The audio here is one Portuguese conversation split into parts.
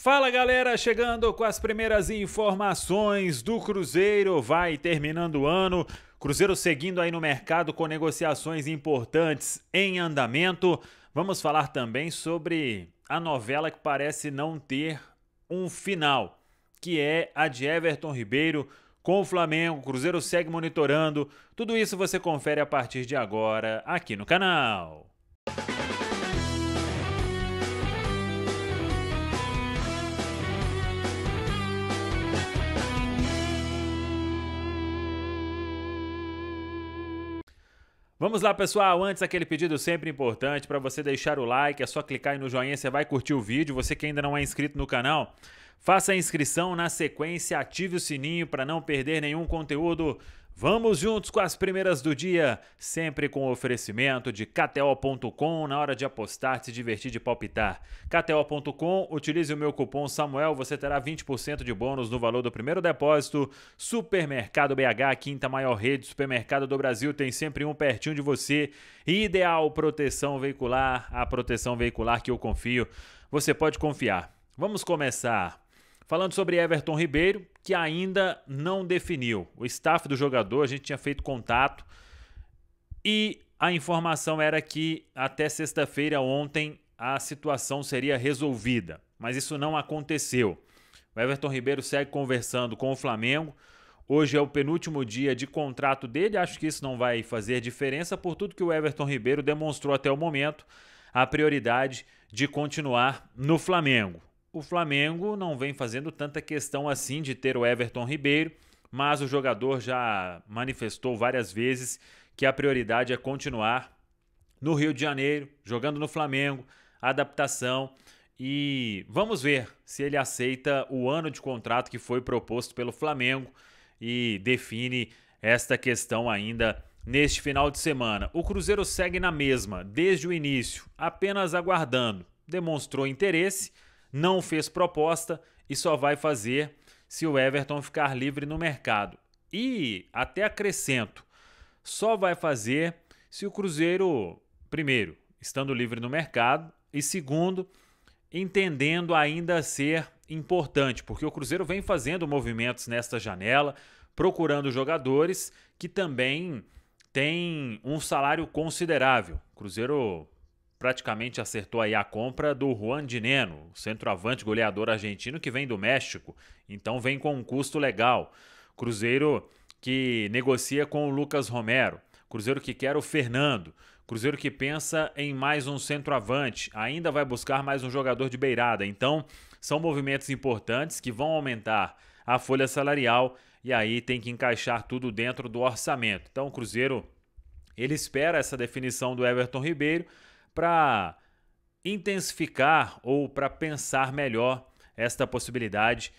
Fala galera, chegando com as primeiras informações do Cruzeiro, vai terminando o ano. Cruzeiro seguindo aí no mercado com negociações importantes em andamento. Vamos falar também sobre a novela que parece não ter um final, que é a de Everton Ribeiro com o Flamengo. O Cruzeiro segue monitorando. Tudo isso você confere a partir de agora aqui no canal. Vamos lá, pessoal. Antes, aquele pedido sempre importante para você deixar o like. É só clicar aí no joinha, você vai curtir o vídeo. Você que ainda não é inscrito no canal, faça a inscrição na sequência, ative o sininho para não perder nenhum conteúdo Vamos juntos com as primeiras do dia, sempre com o oferecimento de KTO.com na hora de apostar, se divertir de palpitar. KTO.com, utilize o meu cupom Samuel, você terá 20% de bônus no valor do primeiro depósito. Supermercado BH, quinta maior rede de supermercado do Brasil, tem sempre um pertinho de você. Ideal proteção veicular, a proteção veicular que eu confio, você pode confiar. Vamos começar Falando sobre Everton Ribeiro, que ainda não definiu. O staff do jogador, a gente tinha feito contato e a informação era que até sexta-feira ontem a situação seria resolvida, mas isso não aconteceu. O Everton Ribeiro segue conversando com o Flamengo. Hoje é o penúltimo dia de contrato dele, acho que isso não vai fazer diferença por tudo que o Everton Ribeiro demonstrou até o momento, a prioridade de continuar no Flamengo o Flamengo não vem fazendo tanta questão assim de ter o Everton Ribeiro, mas o jogador já manifestou várias vezes que a prioridade é continuar no Rio de Janeiro, jogando no Flamengo, adaptação. E vamos ver se ele aceita o ano de contrato que foi proposto pelo Flamengo e define esta questão ainda neste final de semana. O Cruzeiro segue na mesma desde o início, apenas aguardando. Demonstrou interesse não fez proposta e só vai fazer se o Everton ficar livre no mercado. E até acrescento, só vai fazer se o Cruzeiro, primeiro, estando livre no mercado, e segundo, entendendo ainda ser importante, porque o Cruzeiro vem fazendo movimentos nesta janela, procurando jogadores que também têm um salário considerável. Cruzeiro praticamente acertou aí a compra do Juan Dineno, centroavante goleador argentino que vem do México, então vem com um custo legal. Cruzeiro que negocia com o Lucas Romero, Cruzeiro que quer o Fernando, Cruzeiro que pensa em mais um centroavante, ainda vai buscar mais um jogador de beirada. Então, são movimentos importantes que vão aumentar a folha salarial e aí tem que encaixar tudo dentro do orçamento. Então, o Cruzeiro ele espera essa definição do Everton Ribeiro para intensificar ou para pensar melhor esta possibilidade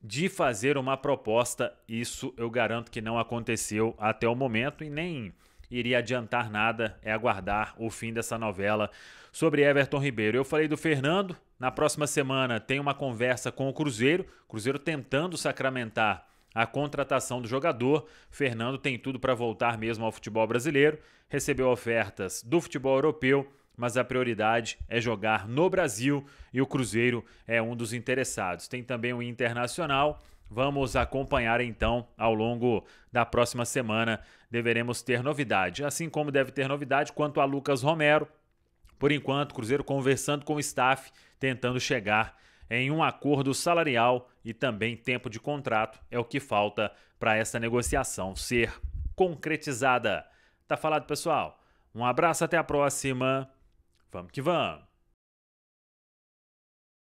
de fazer uma proposta. Isso eu garanto que não aconteceu até o momento e nem iria adiantar nada é aguardar o fim dessa novela sobre Everton Ribeiro. Eu falei do Fernando, na próxima semana tem uma conversa com o Cruzeiro, Cruzeiro tentando sacramentar a contratação do jogador. Fernando tem tudo para voltar mesmo ao futebol brasileiro, recebeu ofertas do futebol europeu mas a prioridade é jogar no Brasil e o Cruzeiro é um dos interessados. Tem também o Internacional. Vamos acompanhar então ao longo da próxima semana. Deveremos ter novidade, assim como deve ter novidade quanto a Lucas Romero. Por enquanto, Cruzeiro conversando com o staff, tentando chegar em um acordo salarial e também tempo de contrato é o que falta para essa negociação ser concretizada. Tá falado, pessoal? Um abraço, até a próxima. Vamos que vamos!